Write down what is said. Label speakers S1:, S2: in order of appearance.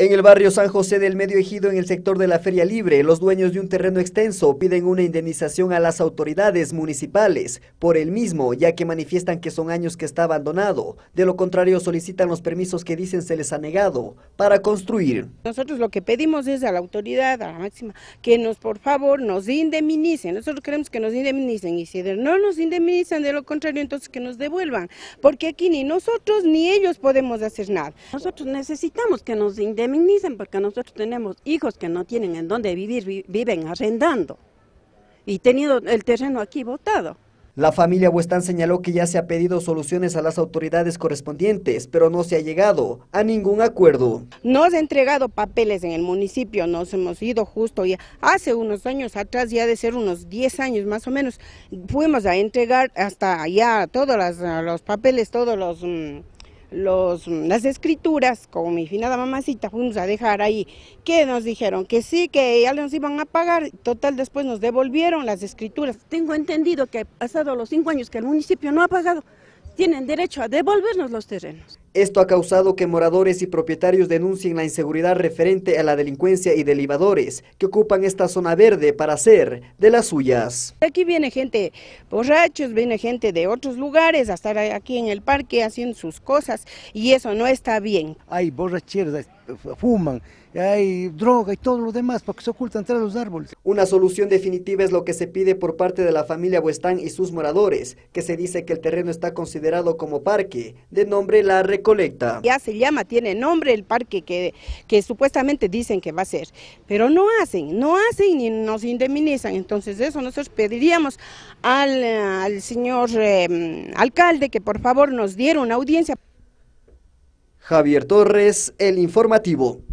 S1: En el barrio San José del Medio Ejido, en el sector de la Feria Libre, los dueños de un terreno extenso piden una indemnización a las autoridades municipales por el mismo, ya que manifiestan que son años que está abandonado. De lo contrario, solicitan los permisos que dicen se les ha negado para construir.
S2: Nosotros lo que pedimos es a la autoridad, a la máxima, que nos, por favor, nos indemnicen. Nosotros queremos que nos indemnicen y si no nos indemnizan, de lo contrario, entonces que
S3: nos devuelvan. Porque aquí ni nosotros ni ellos podemos hacer nada. Nosotros necesitamos que nos indemnicen dicen porque nosotros tenemos hijos que no tienen en dónde vivir, viven arrendando y tenido el terreno aquí botado.
S1: La familia Huestán señaló que ya se ha pedido soluciones a las autoridades correspondientes, pero no se ha llegado a ningún acuerdo.
S2: Nos ha entregado papeles en el municipio, nos hemos ido justo ya hace unos años atrás, ya de ser unos 10 años más o menos, fuimos a entregar hasta allá todos los, papeles, todos los... Mm, los, las escrituras, como mi finada mamacita, fuimos a dejar ahí, que nos dijeron que sí, que ya nos iban a pagar, total
S3: después nos devolvieron las escrituras. Tengo entendido que pasado los cinco años que el municipio no ha pagado, tienen derecho a devolvernos los terrenos.
S1: Esto ha causado que moradores y propietarios denuncien la inseguridad referente a la delincuencia y delibadores que ocupan esta zona verde para hacer de las suyas.
S2: Aquí viene gente borrachos, viene gente de otros lugares a estar aquí en el parque haciendo sus cosas y eso no está bien. Ay, borracheros,
S1: fuman, hay droga y todo lo demás porque se ocultan entre los árboles. Una solución definitiva es lo que se pide por parte de la familia Huestán y sus moradores, que se dice que el terreno está considerado como parque, de nombre La Recolecta.
S2: Ya se llama, tiene nombre el parque que, que supuestamente dicen que va a ser, pero no hacen, no hacen ni nos indemnizan. Entonces eso nosotros pediríamos al, señor em, alcalde que por favor nos diera una audiencia.
S1: Javier Torres, El Informativo.